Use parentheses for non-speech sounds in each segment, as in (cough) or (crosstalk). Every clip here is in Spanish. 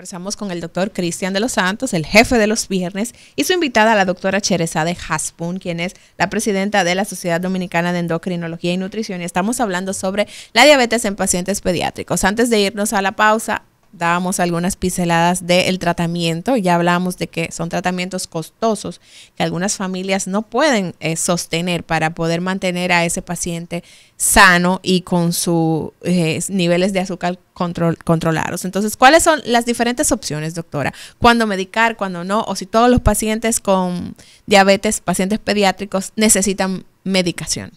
Conversamos con el doctor Cristian de los Santos, el jefe de los viernes, y su invitada, la doctora de Haspun, quien es la presidenta de la Sociedad Dominicana de Endocrinología y Nutrición. Y estamos hablando sobre la diabetes en pacientes pediátricos. Antes de irnos a la pausa, dábamos algunas pinceladas del tratamiento, ya hablamos de que son tratamientos costosos que algunas familias no pueden eh, sostener para poder mantener a ese paciente sano y con sus eh, niveles de azúcar controlados. Entonces, ¿cuáles son las diferentes opciones, doctora? ¿Cuándo medicar, cuándo no? O si todos los pacientes con diabetes, pacientes pediátricos, necesitan medicación.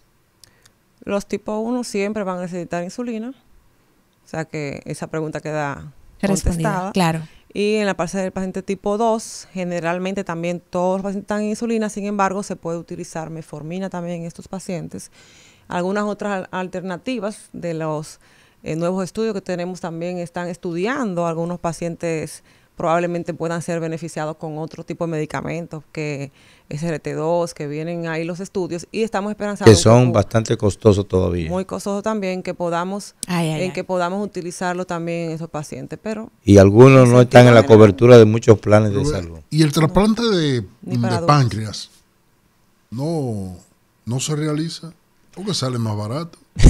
Los tipo 1 siempre van a necesitar insulina. O sea que esa pregunta queda contestada. Claro. Y en la parte del paciente tipo 2, generalmente también todos los pacientes están en insulina, sin embargo, se puede utilizar meformina también en estos pacientes. Algunas otras alternativas de los eh, nuevos estudios que tenemos también están estudiando algunos pacientes probablemente puedan ser beneficiados con otro tipo de medicamentos que SRT2, que vienen ahí los estudios y estamos esperanzando que son bastante costosos todavía. Muy costosos también que podamos en que podamos utilizarlo también en esos pacientes, pero y algunos no están en la cobertura de muchos planes de eh, salud. Y el trasplante de, de páncreas no no se realiza porque sale más barato. (laughs)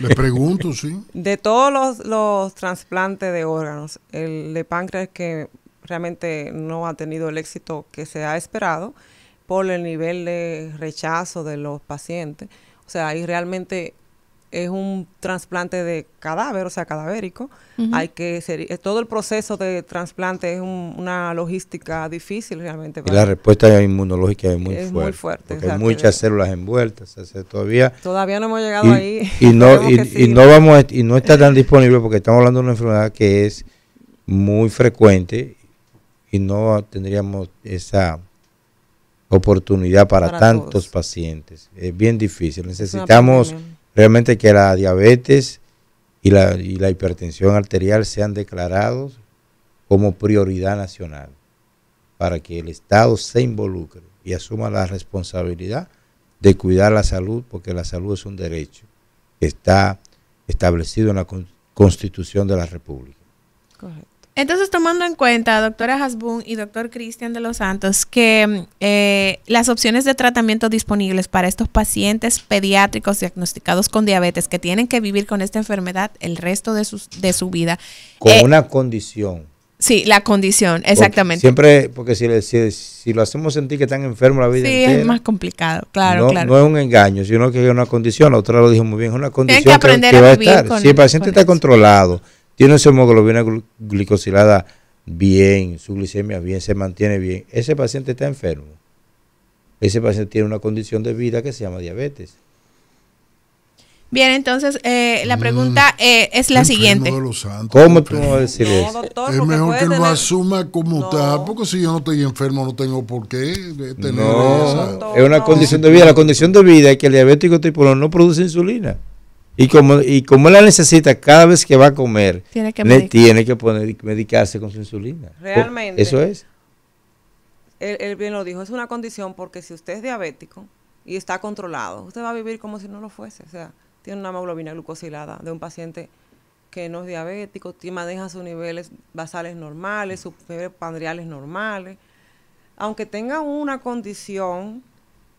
Le pregunto, sí. De todos los, trasplantes de órganos, el de páncreas que realmente no ha tenido el éxito que se ha esperado por el nivel de rechazo de los pacientes. O sea, hay realmente es un trasplante de cadáver, o sea, cadavérico. Hay que ser, eh, todo el proceso de trasplante es una logística difícil realmente. la respuesta inmunológica es muy fuerte. Muy fuerte hay muchas células envueltas, todavía todavía no hemos llegado ahí. Y no (laughs) y, no vamos y no está tan disponible porque estamos hablando de una enfermedad que es muy frecuente y no tendríamos esa oportunidad para, tantos pacientes. Es bien difícil. Necesitamos realmente que la diabetes y la, y la hipertensión arterial sean declarados como prioridad nacional para que el Estado se involucre y asuma la responsabilidad de cuidar la salud, porque la salud es un derecho que está establecido en la Constitución de la República. Entonces, tomando en cuenta, doctora Hasbun y doctor Cristian de los Santos, que eh, las opciones de tratamiento disponibles para estos pacientes pediátricos diagnosticados con diabetes que tienen que vivir con esta enfermedad el resto de, de su vida. Con eh, una condición. Sí, la condición, exactamente. siempre, porque si, si, lo hacemos sentir que están enfermos la vida. Sí, es más complicado, claro, no, claro. No es un engaño, sino que es una condición, la otra lo dijo muy bien, es una condición Tienen que, aprender a vivir si el paciente está controlado tiene su hemoglobina glicosilada bien, su glicemia bien, se mantiene bien, ese paciente está enfermo. Ese paciente tiene una condición de vida que se llama diabetes. Bien, entonces eh, la mm. pregunta eh, es la siguiente. ¿Cómo tú vas a decir es mejor que lo asuma como tal, porque si yo no estoy enfermo no tengo por qué tener esa... Es una condición de vida. La condición de vida es que el diabético tipo 1 no produce insulina. Y como, y como la necesita cada vez que va a comer, tiene tiene que poner, medicarse con su insulina. Realmente. Eso es. Él, bien lo dijo, es una condición porque si usted es diabético y está controlado, usted va a vivir como si no lo fuese. O sea, tiene una hemoglobina glucosilada de un paciente que no es diabético, maneja sus niveles basales normales, sus niveles pandriales normales. Aunque tenga una condición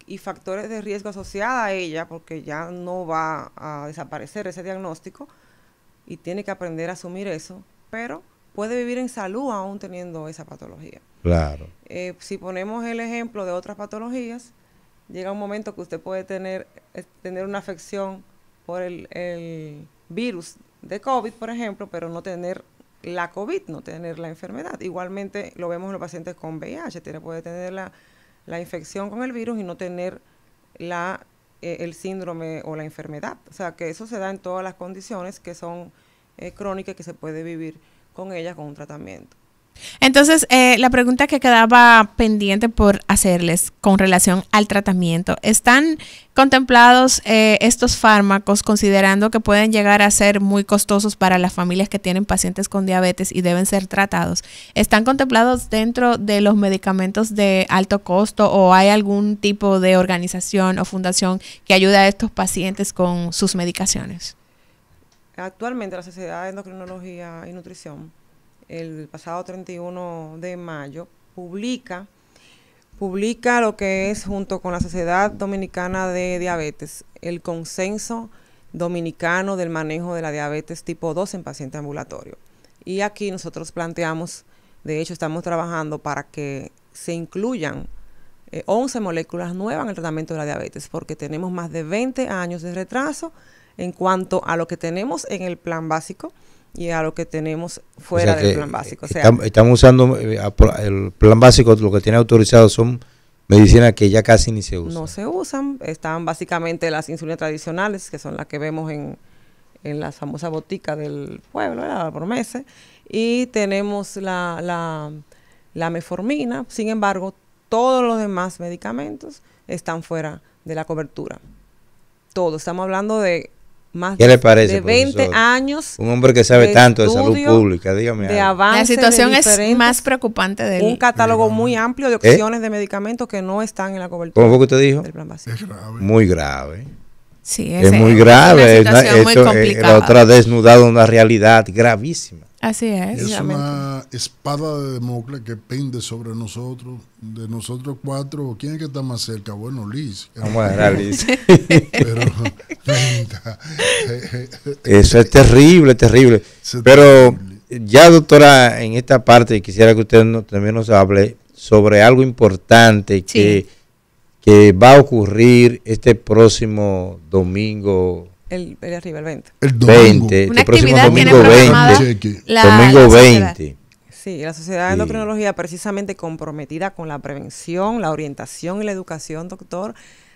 y factores de riesgo asociados a ella, porque ya no va a desaparecer ese diagnóstico y tiene que aprender a asumir eso, pero puede vivir en salud aún teniendo esa patología. Claro. Eh, si ponemos el ejemplo de otras patologías, llega un momento que usted puede tener, eh, tener una afección por el, virus de COVID, por ejemplo, pero no tener la COVID, no tener la enfermedad. Igualmente lo vemos en los pacientes con VIH, tiene, puede tener la la infección con el virus y no tener la, eh, el síndrome o la enfermedad. O sea, que eso se da en todas las condiciones que son eh, crónicas crónicas que se puede vivir con ellas con un tratamiento. Entonces, eh, la pregunta que quedaba pendiente por hacerles con relación al tratamiento, ¿están contemplados eh, estos fármacos considerando que pueden llegar a ser muy costosos para las familias que tienen pacientes con diabetes y deben ser tratados? ¿Están contemplados dentro de los medicamentos de alto costo o hay algún tipo de organización o fundación que ayude a estos pacientes con sus medicaciones? Actualmente la Sociedad de Endocrinología y Nutrición el pasado 31 de mayo, publica, publica lo que es junto con la Sociedad Dominicana de Diabetes, el consenso dominicano del manejo de la diabetes tipo 2 en paciente ambulatorio. Y aquí nosotros planteamos, de hecho estamos trabajando para que se incluyan 11 eh, moléculas nuevas en el tratamiento de la diabetes, porque tenemos más de 20 años de retraso en cuanto a lo que tenemos en el plan básico y a lo que tenemos fuera del plan básico. estamos, usando eh, el plan básico, lo que tiene autorizado son medicinas que ya casi ni se usan. No se usan, están básicamente las insulinas tradicionales, que son las que vemos en, en las famosas boticas del pueblo, por meses y tenemos la, la, la meformina, sin embargo, todos los demás medicamentos están fuera de la cobertura. Todo, estamos hablando de ¿Qué le parece, de 20 años. Un hombre que sabe tanto de salud pública, dígame. La situación es más preocupante de Un catálogo muy amplio de ¿Eh? opciones de medicamentos que no están en la cobertura. ¿Cómo fue que usted dijo? Es grave. Muy grave es, muy grave. Es eh, la otra ha desnudado una realidad gravísima. Así es. Es una espada de democracia que pende sobre nosotros, de nosotros cuatro. ¿Quién es que está más cerca? Bueno, Liz. Vamos ah, a Liz. Pero, (laughs) Eso es terrible, terrible. Pero ya, doctora, en esta parte quisiera que usted también nos hable sobre algo importante que que va a ocurrir este próximo domingo. El, el arriba, el 20. El domingo. 20, Una próximo domingo 20. La, domingo 20. Sí, la Sociedad de Endocrinología precisamente comprometida con la prevención, la orientación y la educación, doctor.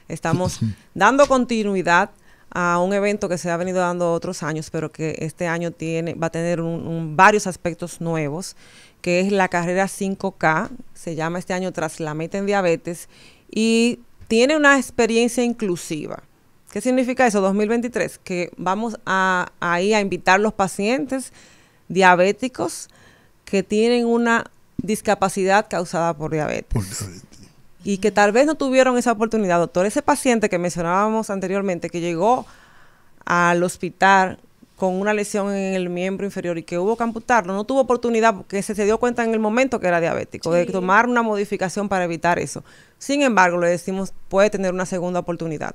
Estamos (laughs) dando continuidad a un evento que se ha venido dando otros años, pero que este año tiene va a tener varios aspectos nuevos, que es la carrera 5K, se llama este año Tras la meta en diabetes y tiene una experiencia inclusiva. ¿Qué significa eso 2023? Que vamos a, ahí a invitar los pacientes diabéticos que tienen una discapacidad causada por diabetes. Por diabetes. Y que tal vez no tuvieron esa oportunidad, doctor. Ese paciente que mencionábamos anteriormente, que llegó al hospital con una lesión en el miembro inferior y que hubo que amputarlo, no tuvo oportunidad porque se, se dio cuenta en el momento que era diabético, de tomar una modificación para evitar eso. Sin embargo, le decimos, puede tener una segunda oportunidad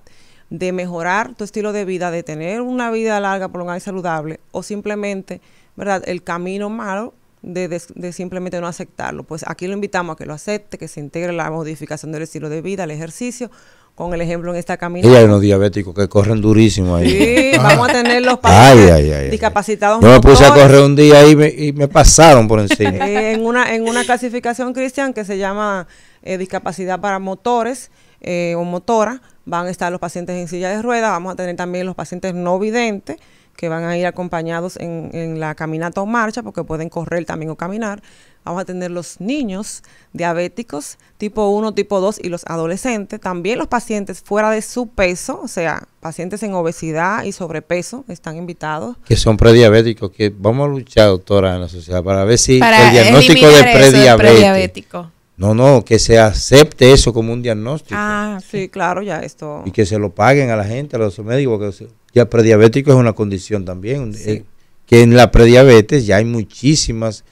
de mejorar tu estilo de vida, de tener una vida larga, prolongada y saludable, o simplemente, ¿verdad?, el camino malo de, de, simplemente no aceptarlo. Pues aquí lo invitamos a que lo acepte, que se integre la modificación del estilo de vida, el ejercicio, con el ejemplo en esta caminata Y hay unos diabéticos que corren durísimo ahí. Sí, vamos a tener los (laughs) pacientes discapacitados. Yo me puse a correr un día y me, y me pasaron por encima. (laughs) Eh, en, una, en una clasificación, Cristian, que se llama eh, discapacidad para motores eh, o motora, van a estar los pacientes en silla de ruedas, vamos a tener también los pacientes no videntes que van a ir acompañados en, en la caminata o marcha, porque pueden correr también o caminar vamos a tener los niños diabéticos tipo 1, tipo 2 y los adolescentes, también los pacientes fuera de su peso, o sea, pacientes en obesidad y sobrepeso están invitados. Que son prediabéticos, que vamos a luchar, doctora, en la sociedad para ver si el diagnóstico de prediabético. No, no, que se acepte eso como un diagnóstico. Ah, sí, claro, ya esto. Y que se lo paguen a la gente, a los médicos, que ya prediabético es una condición también, eh, que en la prediabetes ya hay muchísimas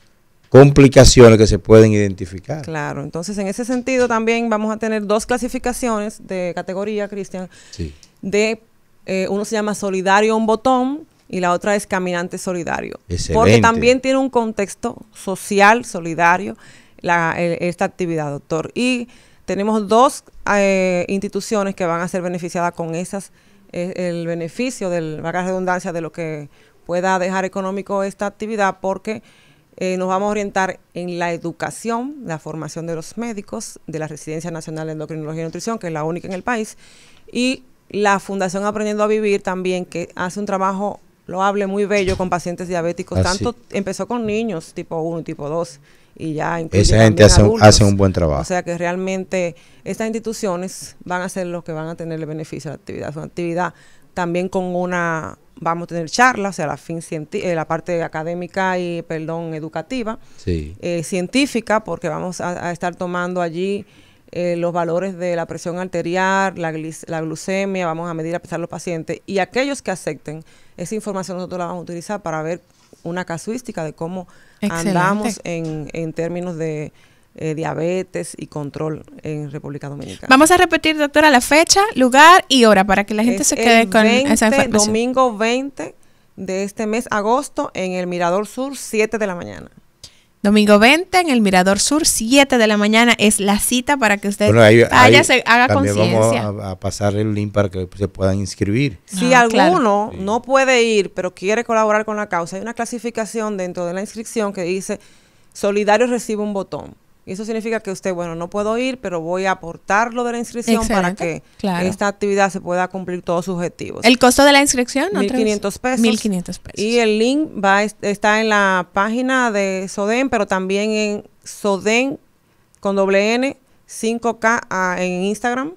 complicaciones que se pueden identificar. Claro, entonces en ese sentido también vamos a tener dos clasificaciones de categoría, Cristian, de eh, uno se llama solidario un botón y la otra es caminante solidario. Porque también tiene un contexto social solidario esta actividad, doctor. Y tenemos dos eh, instituciones que van a ser beneficiadas con esas, eh, el beneficio del, la redundancia, de lo que pueda dejar económico esta actividad, porque eh, nos vamos a orientar en la educación, la formación de los médicos de la Residencia Nacional de Endocrinología y Nutrición, que es la única en el país, y la Fundación Aprendiendo a Vivir también, que hace un trabajo lo hable muy bello con pacientes diabéticos. Ah, Tanto empezó con niños tipo 1, tipo 2 y ya Esa gente hace, un buen trabajo. O sea que realmente estas instituciones van a ser los que van a tener el beneficio de la actividad. Es una actividad también con una vamos a tener charlas, o sea, la, fin eh, la parte académica y, perdón, educativa, eh, científica, porque vamos a, estar tomando allí eh, los valores de la presión arterial, la, glucemia, vamos a medir a pesar los pacientes y aquellos que acepten esa información nosotros la vamos a utilizar para ver una casuística de cómo andamos en, en términos de eh, diabetes y control en República Dominicana. Vamos a repetir, doctora, la fecha, lugar y hora para que la gente se quede con esa información. Domingo 20 de este mes, agosto, en el Mirador Sur, 7 de la mañana. Domingo 20 en el Mirador Sur, 7 de la mañana es la cita para que usted haga conciencia. Vamos a, pasar el link para que se puedan inscribir. Si ah, alguno no puede ir, pero quiere colaborar con la causa, hay una clasificación dentro de la inscripción que dice solidario recibe un botón eso significa que usted, bueno, no puedo ir, pero voy a aportar lo de la inscripción para que esta actividad se pueda cumplir todos sus objetivos. ¿El costo de la inscripción? 1.500 pesos. 1.500 pesos. Y el link va está en la página de Soden, pero también en Soden con doble N, 5K ah, en Instagram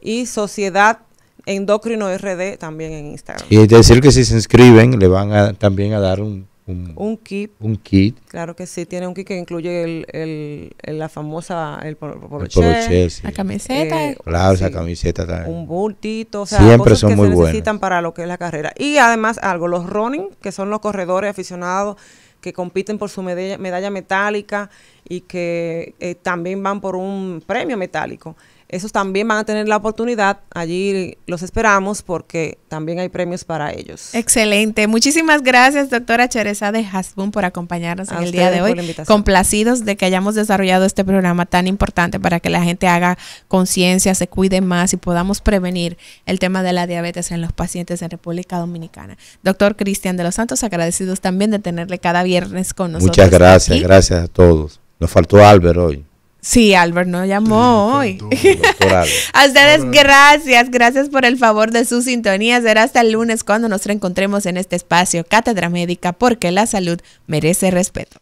y Sociedad Endocrino RD también en Instagram. Y es decir que si se inscriben, le van a, también a dar un un, kit. Un kit. Claro que sí, tiene un kit que incluye el, el, la famosa, el, poloche, la camiseta. Eh, claro, esa camiseta también. Un bultito, Siempre cosas son que muy se necesitan para lo que es la carrera. Y además algo, los running, que son los corredores aficionados que compiten por su medalla, metálica y que eh, también van por un premio metálico. Esos también van a tener la oportunidad. Allí los esperamos porque también hay premios para ellos. Excelente. Muchísimas gracias, doctora de Hasbun, por acompañarnos en el día de hoy. Complacidos de que hayamos desarrollado este programa tan importante para que la gente haga conciencia, se cuide más y podamos prevenir el tema de la diabetes en los pacientes en República Dominicana. Doctor Cristian de los Santos, agradecidos también de tenerle cada viernes con nosotros. Muchas gracias, gracias a todos. Nos faltó Álvaro hoy. Sí, Albert no llamó hoy. (laughs) a ustedes gracias, gracias por el favor de su sintonía. Será hasta el lunes cuando nos reencontremos en este espacio Cátedra Médica porque la salud merece respeto.